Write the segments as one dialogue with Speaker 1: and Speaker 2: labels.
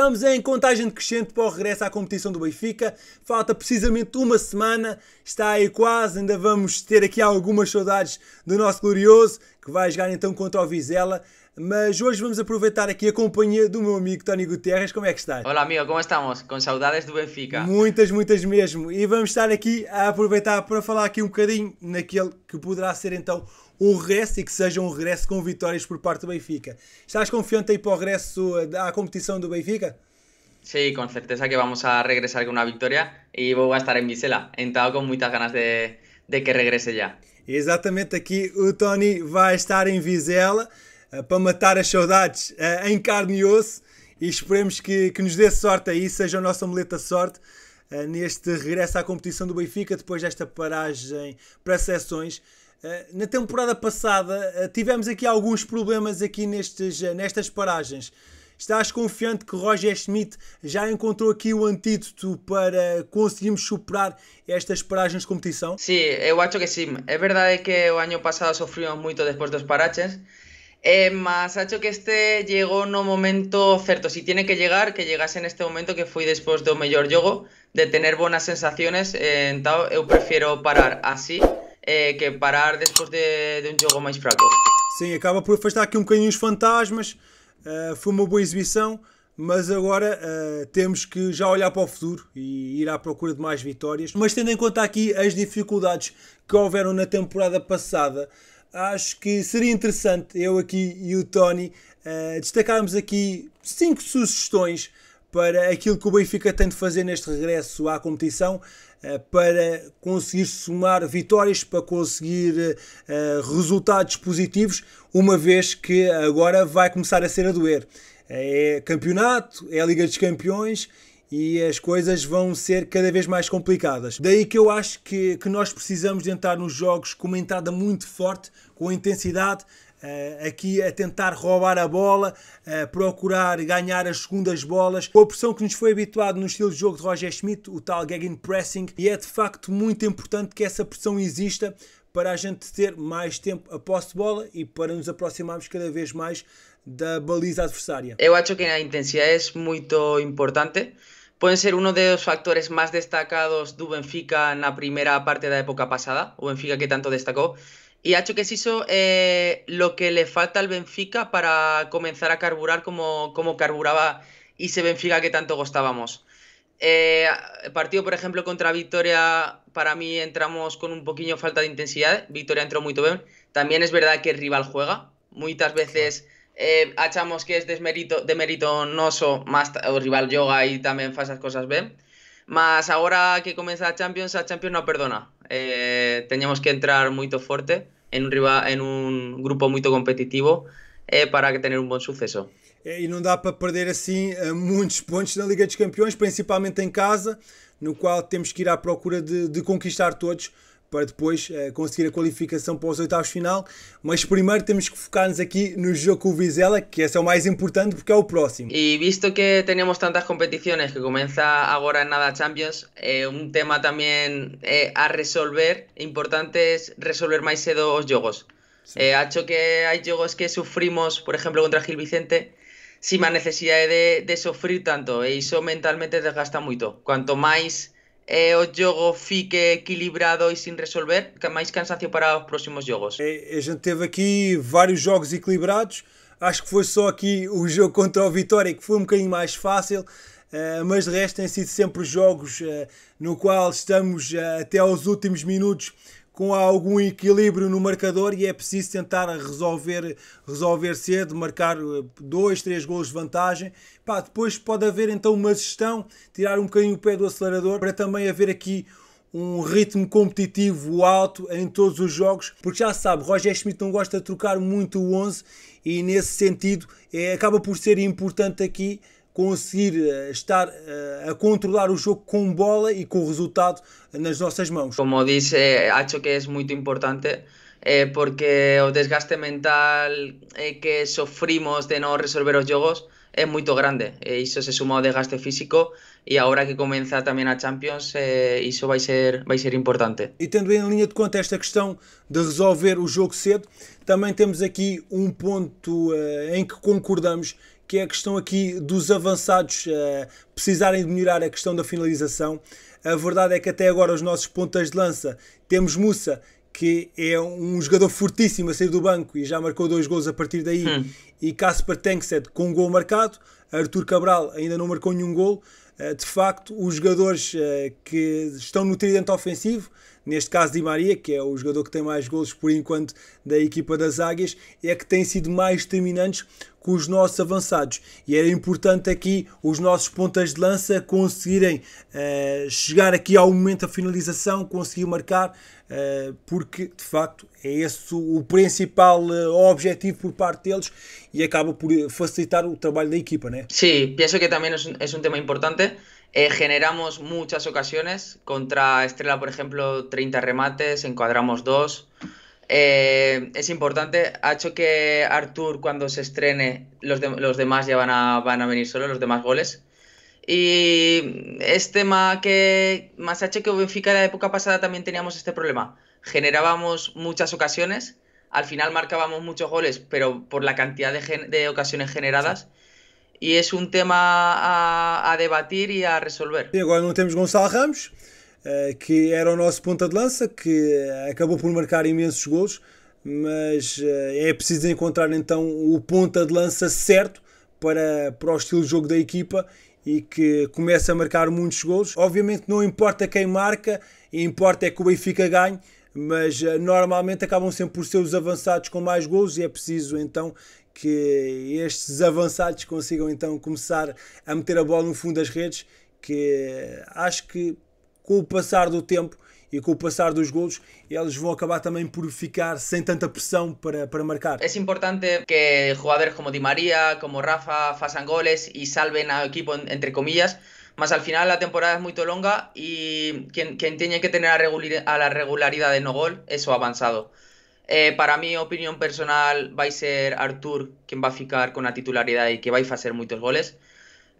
Speaker 1: Estamos em contagem decrescente para o regresso à competição do Benfica. Falta precisamente uma semana, está aí quase, ainda vamos ter aqui algumas saudades do nosso glorioso que vai jogar então contra o Vizela. Mas hoje vamos aproveitar aqui a companhia do meu amigo Tony Guterres. Como é que estás? Olá,
Speaker 2: amigo, como estamos? Com saudades do Benfica.
Speaker 1: Muitas, muitas mesmo. E vamos estar aqui a aproveitar para falar aqui um bocadinho naquele que poderá ser então um regresso e que seja um regresso com vitórias por parte do Benfica. Estás confiante aí para o regresso eh, à competição do Benfica?
Speaker 2: Sí, com certeza que vamos a regressar com uma vitória e vou estar em Vizela. Então com muitas ganas de, de que regresse já.
Speaker 1: Exatamente aqui o Tony vai estar em Vizela uh, para matar as saudades uh, em carne e osso e esperemos que, que nos dê sorte aí, seja a nossa muleta sorte uh, neste regresso à competição do Benfica depois desta paragem para sessões. na temporada passada tivemos aqui alguns problemas aqui nestes, nestas paragens. Estás confiante que Roger Schmidt já encontrou aqui o antídoto para conseguirmos superar estas paragens de competição?
Speaker 2: Sim, sí, eu acho que sim. É verdade que o ano passado sofrimos muito depois dos paragens. Eh, acho que este chegou no momento certo. Si tiene que chegar, que chegasse neste momento que fui depois do melhor jogo, de ter boas sensações, Eh, entonces, yo parar assim, que parar depois de, de jogo mais fraco.
Speaker 1: Sim, acaba por afastar aqui um bocadinho os fantasmas, eh, foi uma boa exibição, mas agora uh, temos que já olhar para o futuro e ir à procura de mais vitórias. Mas tendo em conta aqui as dificuldades que houveram na temporada passada, acho que seria interessante eu aqui e o Tony uh, destacarmos aqui cinco sugestões para aquilo que o Benfica tem de fazer neste regresso à competição eh, para conseguir somar vitórias, para conseguir eh, resultados positivos, uma vez que agora vai começar a ser a doer. É campeonato, é a Liga dos Campeões e as coisas vão ser cada vez mais complicadas. Daí que eu acho que, que nós precisamos de entrar nos jogos com uma entrada muito forte, com intensidade, Uh, aqui a é tentar roubar a bola, a eh, procurar ganhar as segundas bolas, com a pressão que nos foi habituado no estilo de jogo de Roger Schmidt, o tal Gagging Pressing, e é de facto muito importante que essa pressão exista para a gente ter mais tempo a posse de bola e para nos aproximarmos cada vez mais da baliza adversária.
Speaker 2: Eu acho que a intensidade é muito importante. pueden ser uno de los factores más destacados de Benfica en la primera parte de la época pasada, o Benfica que tanto destacó, y ha hecho que se hizo eh, lo que le falta al Benfica para comenzar a carburar como, como carburaba ese Benfica que tanto gustábamos. El eh, partido, por ejemplo, contra Victoria, para mí entramos con un poquillo falta de intensidad. Victoria entró muy bien. También es verdad que el rival juega. Muchas veces eh, achamos que es desmerito, no so, más o rival yoga y también falsas cosas bien. Más ahora que comienza la Champions, la Champions no perdona. eh, teníamos que entrar muito forte en un, rival, en un grupo muito competitivo eh, para tener un bom suceso.
Speaker 1: Eh, e não dá para perder assim eh, muitos pontos na Liga dos Campeões, principalmente em casa, no qual temos que ir à procura de, de conquistar todos para depois uh, conseguir a qualificação para os oitavos de final. Mas primeiro temos que focar-nos aqui no jogo com o Vizela, que esse é o mais importante porque é o próximo. E
Speaker 2: visto que temos tantas competições que começa agora nada Champions, eh, um tema também eh, a resolver, importante é resolver mais cedo os jogos. Acho Eh, que hay juegos que sufrimos, por ejemplo, contra Gil Vicente, sin más necesidad de, de sufrir tanto, e eso mentalmente desgasta mucho. Cuanto más eh, o jogo fique equilibrado e sem resolver, que mais cansaço para os próximos jogos. É,
Speaker 1: a gente teve aqui vários jogos equilibrados, acho que foi só aqui o jogo contra o Vitória que foi um bocadinho mais fácil. Uh, mas de resto têm sido sempre jogos uh, no qual estamos uh, até aos últimos minutos com algum equilíbrio no marcador e é preciso tentar resolver, resolver cedo, marcar eh, dois, três gols de vantagem. Pá, depois pode haver então uma gestão, tirar um bocadinho o pé do acelerador para também haver aqui um ritmo competitivo alto em todos os jogos, porque já se sabe, Roger Schmidt não gosta de trocar muito o 11 e nesse sentido é, acaba por ser importante aqui conseguir eh, estar eh, a controlar o jogo com bola com o resultado nas nossas mãos.
Speaker 2: Como disse eh, acho que é muito importante porque o desgaste mental que sofrimos de não resolver os jogos é muito grande e se suma ao desgaste físico e agora que começa também a Champions, isso vai ser, vai ser importante.
Speaker 1: E tendo em linha de conta esta questão de resolver o jogo cedo, também temos aqui um ponto em que concordamos que é a questão aqui dos avançados uh, precisarem de melhorar a questão da finalização. A verdade é que até agora os nossos pontas de lança temos Musa, que é um jogador fortíssimo a sair do banco e já marcou dois gols a partir daí, hum. e Casper Tengsted com um gol marcado, Arthur Cabral ainda não marcou nenhum gol. Uh, de facto, os jogadores uh, que estão no tridente ofensivo neste caso Di Maria, que é o jogador que tem mais golos por enquanto da equipa das Águias, é que tem sido mais determinantes com os nossos avançados. E era importante aqui os nossos pontas de lança conseguirem uh, chegar aqui ao momento da finalização, conseguir marcar, uh, porque de facto é esse o principal uh, objetivo por parte deles e acaba por facilitar trabalho da equipa, equipo, né? ¿no? Sí,
Speaker 2: penso que também é um tema importante. Eh, generamos muchas ocasiones. Contra Estrella, por ejemplo, 30 remates, encuadramos dos. Eh, es importante, ha hecho que Artur cuando se estrene, los, demás ya van a, venir solo, los demás goles. Y es tema que más ha hecho que Benfica la época pasada también teníamos este problema. Generábamos muchas ocasiones, al final marcábamos muchos goles, pero por la cantidad de, ocasiones generadas, e é um tema a, a, debater e a resolver.
Speaker 1: agora não temos Gonçalo Ramos, eh, que era o nosso ponta de lança, que acabou por marcar imensos golos, mas eh, é preciso encontrar então o ponta de lança certo para, para o estilo de jogo da equipa e que começa a marcar muitos golos. Obviamente não importa quem marca, importa é que o Benfica ganhe, mas eh, normalmente acabam sempre por ser os avançados com mais golos e é preciso então que estes avançados consigam então começar a meter a bola no fundo das redes, que acho que com o passar do tempo e com o passar dos golos, eles vão acabar também por ficar sem tanta pressão para, para marcar. é importante
Speaker 2: que jogadores como Di Maria como Rafa, façam goles e salven a equipo, entre comillas. mas al final a temporada é muito longa e quem quem tiene que ter a, regularidade de no gol é o avançado. Eh, para mi opinión personal, a ser Artur quien va a ficar con la titularidad y que a hacer muchos goles.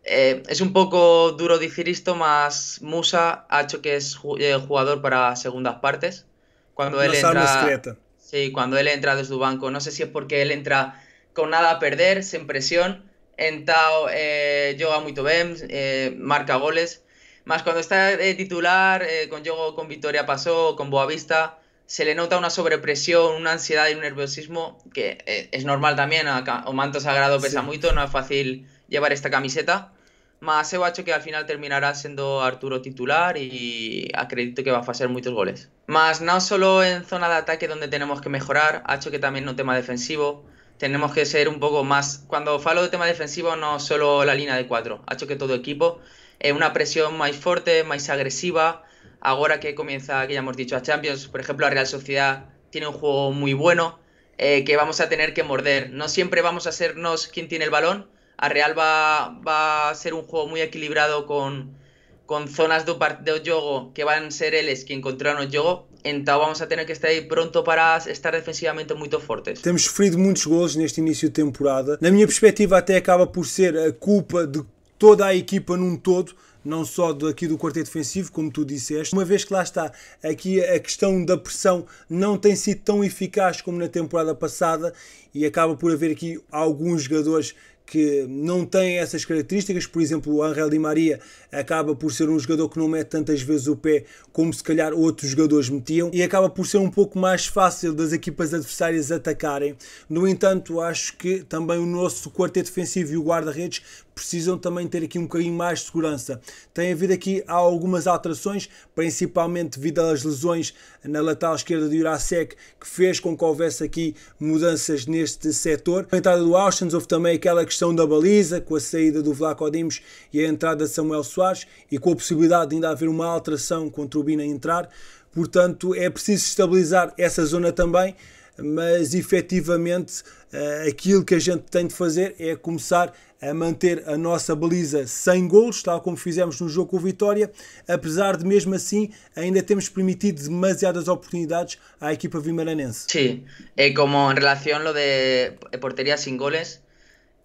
Speaker 2: Eh, es un poco duro decir esto, más Musa ha hecho que es eh, jugador para segundas partes. Cuando él entra, sí, cuando él entra desde el banco, no sé si es porque él entra con nada a perder, sin presión, en eh, muy muy bien, marca goles, Más cuando está titular, con jogo con Vitoria pasó, con Boavista, se le nota una sobrepresión, una ansiedad y un nerviosismo que eh, es normal también. o Manto Sagrado pesa mucho, no es fácil llevar esta camiseta. Más ha hecho que al final terminará siendo Arturo titular y acredito que va a hacer muchos goles. Más no solo en zona de ataque donde tenemos que mejorar, acho que también no tema defensivo. Tenemos que ser un poco más... Cuando falo de tema defensivo no solo la línea de cuatro, hecho que todo equipo Una eh, una presión más fuerte, más agresiva, ahora que comienza, que ya hemos dicho, a Champions, por ejemplo, la Real Sociedad tiene un juego muy bueno eh, que vamos a tener que morder. No siempre vamos a sernos quien tiene el balón. A Real va, va a ser un juego muy equilibrado con, con zonas de, de juego que van a ser ellos quien controlan el juego. Entonces vamos a tener que estar ahí pronto para estar defensivamente muy fuertes.
Speaker 1: Hemos sufrido muchos goles en este inicio de temporada. En mi perspectiva, até acaba por ser la culpa de toda a equipa num todo, não só daqui do quarteto defensivo, como tu disseste, uma vez que lá está, aqui a questão da pressão não tem sido tão eficaz como na temporada passada e acaba por haver aqui alguns jogadores que não têm essas características, por exemplo, o Angel Di Maria acaba por ser um jogador que não mete tantas vezes o pé como se calhar outros jogadores metiam e acaba por ser um pouco mais fácil das equipas adversárias atacarem. No entanto, acho que também o nosso quarteto defensivo e o guarda-redes precisam também ter aqui um bocadinho mais de segurança. Tem havido aqui algumas alterações, principalmente devido às lesões na lateral esquerda de Jurasek, que fez com que houvesse aqui mudanças neste setor. A entrada do Austin houve também aquela questão da baliza, com a saída do Vlaco Dimos e a entrada de Samuel Soares, e com a possibilidade de ainda haver uma alteração com o Trubina a entrar. Portanto, é preciso estabilizar essa zona também, mas efetivamente eh, aquilo que a gente tem de fazer é começar a manter a nossa baliza sem golos, tal como fizemos no jogo com o Vitória, apesar de mesmo assim ainda temos permitido demasiadas oportunidades à equipa vimaranense. Sí, é como em
Speaker 2: relação lo de porteria sem goles,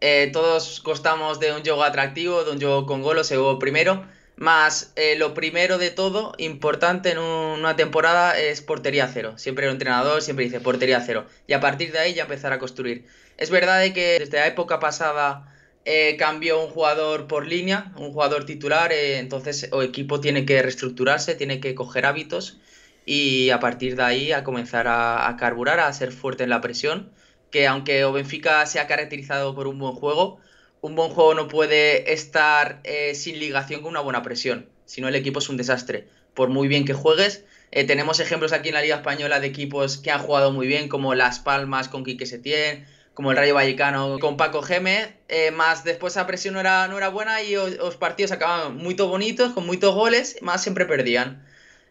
Speaker 2: eh, todos gostamos de um jogo atractivo, de um jogo com golos, eu o primeiro Más eh, lo primero de todo, importante en una temporada, es portería cero. Siempre el entrenador siempre dice portería cero. Y a partir de ahí ya empezar a construir. Es verdad que desde la época pasada eh, cambió un jugador por línea, un jugador titular, eh, entonces el equipo tiene que reestructurarse, tiene que coger hábitos y a partir de ahí a comenzar a, carburar, a ser fuerte en la presión. Que aunque Benfica se ha caracterizado por un buen juego, un buen juego no puede estar eh, sin ligación con una buena presión, si no el equipo es un desastre. Por muy bien que juegues, eh, tenemos ejemplos aquí en la Liga Española de equipos que han jugado muy bien, como Las Palmas con Quique Setién, como el Rayo Vallecano con Paco Gémez, eh, más después esa presión no era, no era buena y los partidos acababan muy bonitos, con muchos goles, más siempre perdían.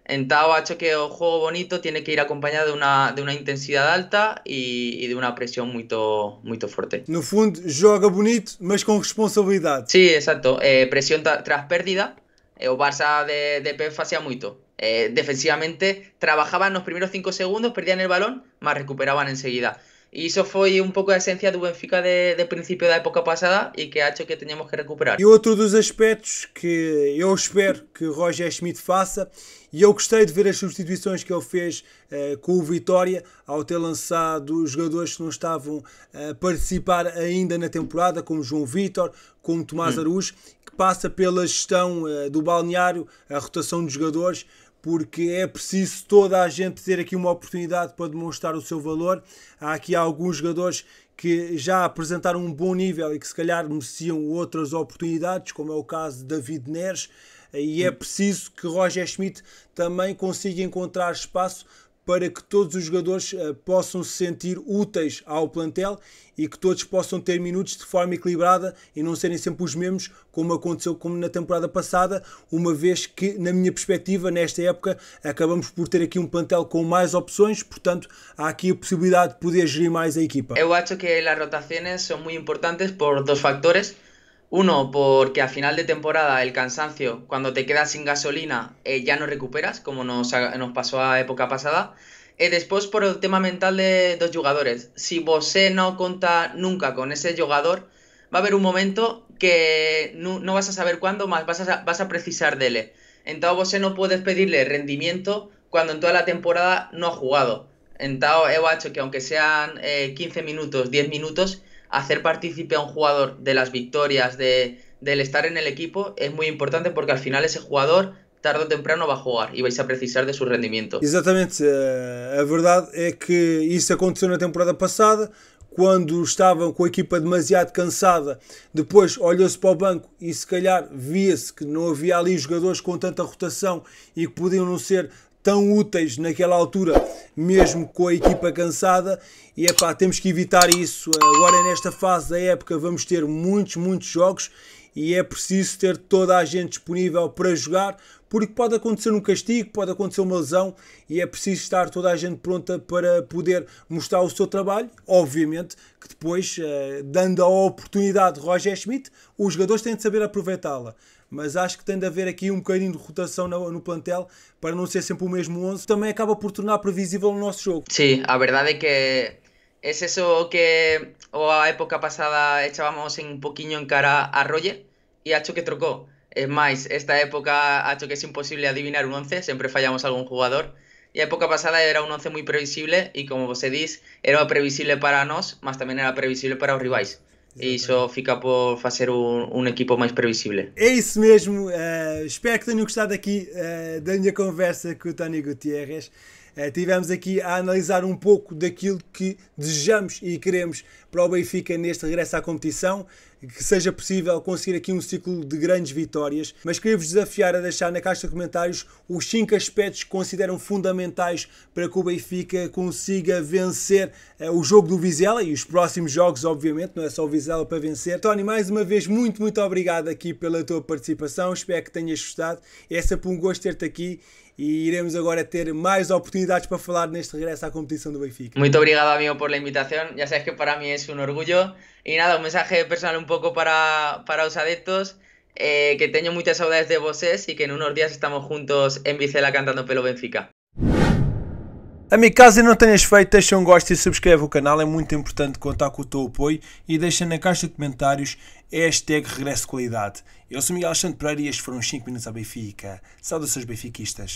Speaker 2: En Tao ha hecho que o juego bonito tiene que ir acompañado de una, de una alta y de una presión muy fuerte. forte.
Speaker 1: No fund juega bonito, pero con responsabilidad. sí,
Speaker 2: exacto. Eh, presión tras pérdida. Eh, o Barça de, de Pep hacía muito. Eh, defensivamente trabajaban los primeros 5 segundos, perdían el balón, más recuperaban enseguida. Y eso fue un poco la esencia do Benfica de, de princípio da época passada e que acho que teníamos que recuperar. E
Speaker 1: outro dos aspectos que eu espero que Roger Schmidt faça, e eu gostei de ver as substituições que ele fez eh, com o Vitória, ao ter lançado os jogadores que não estavam eh, a participar ainda na temporada, como João Vitor, como Tomás hum. que passa pela gestão eh, do balneário, a rotação dos jogadores, porque é preciso toda a gente ter aqui uma oportunidade para demonstrar o seu valor. Há aqui alguns jogadores que já apresentaram um bom nível e que se calhar mereciam outras oportunidades, como é o caso de David Neres, e é preciso que Roger Schmidt também consiga encontrar espaço para que todos os jogadores eh, possam se sentir úteis ao plantel e que todos possam ter minutos de forma equilibrada e não serem sempre os mesmos, como aconteceu como na temporada passada, uma vez que, na minha perspectiva, nesta época, acabamos por ter aqui um plantel com mais opções, portanto, há aqui a possibilidade de poder gerir mais a equipa. Eu
Speaker 2: acho que as rotações são muito importantes por dois fatores. Uno, porque a final de temporada el cansancio, cuando te quedas sin gasolina, eh, ya no recuperas, como nos, nos pasó a época pasada. Y eh, después, por el tema mental de dos jugadores. Si vos no conta nunca con ese jugador, va a haber un momento que no vas a saber cuándo, más vas a, precisar dele. tao, no no puedes pedirle rendimiento cuando en toda la temporada no ha jugado. Entao he hecho que aunque sean 15 eh, minutos, 10 minutos, hacer partícipe a un jugador de las victorias, de, del estar en el equipo, es muy importante porque al final ese jugador tarde ou temprano vai jogar e vais a precisar de seu rendimento.
Speaker 1: Exatamente. Eh, a verdade é que isso aconteceu na temporada passada, quando estavam com a equipa demasiado cansada. Depois olhou-se para o banco e se calhar via-se que não havia ali jogadores com tanta rotação e que podiam não ser tão úteis naquela altura, mesmo com a equipa cansada. E é pá, temos que evitar isso. Agora, nesta fase da época, vamos ter muitos, muitos jogos e é preciso ter toda a gente disponível para jogar, porque pode acontecer um castigo, pode acontecer uma lesão e é preciso estar toda a gente pronta para poder mostrar o seu trabalho. Obviamente que depois, eh, dando a oportunidade de Roger Schmidt, os jogadores têm de saber aproveitá-la mas acho que tem de haver aqui um bocadinho de rotação no, no plantel para não ser sempre o mesmo 11, também acaba por tornar previsível o nosso jogo.
Speaker 2: Sim, a verdade é que é isso que a época passada echávamos um pouquinho em cara a Roger e acho que trocou. É mais esta época acho que é impossível adivinar um 11, Sempre fallamos a jogador e a época passada era un 11 muito previsible e como vos diz era previsible para nós, mas também era previsible para os rivais. Exatamente. E só fica por fazer um, um equipo mais previsível.
Speaker 1: É isso mesmo. Uh, espero que tenham gostado aqui uh, da minha conversa com o Tony Gutierrez. Eh, tivemos aqui a analisar um pouco daquilo que desejamos e queremos para o Benfica neste regresso à competição, que seja possível conseguir aqui um ciclo de grandes vitórias, mas queria-vos desafiar a deixar na caixa de comentários os 5 aspectos que consideram fundamentais para que o Benfica consiga vencer eh, o jogo do Vizela e os próximos jogos, obviamente, não é só o Vizela para vencer. Tony, mais uma vez, muito, muito obrigado aqui pela tua participação, espero que tenhas gostado, é sempre um gosto ter-te aqui e iremos agora ter mais oportunidades para falar neste regresso à competição do Benfica. Muito obrigado,
Speaker 2: amigo, por a invitação. Já sabes que para mim é um orgulho e nada, um mensagem personal um pouco para, para os adeptos. Eh, que tenho muitas saudades de vocês e que em uns dias estamos juntos em Vicela cantando pelo Benfica.
Speaker 1: Amigo, caso não tenhas feito, deixa um gosto e subscreve o canal, é muito importante contar com o teu apoio e deixa na caixa de comentários hashtag regresso qualidade. Eu sou Miguel Alexandre Pereira e estes foram os 5 minutos à Benfica. Saudações benfiquistas.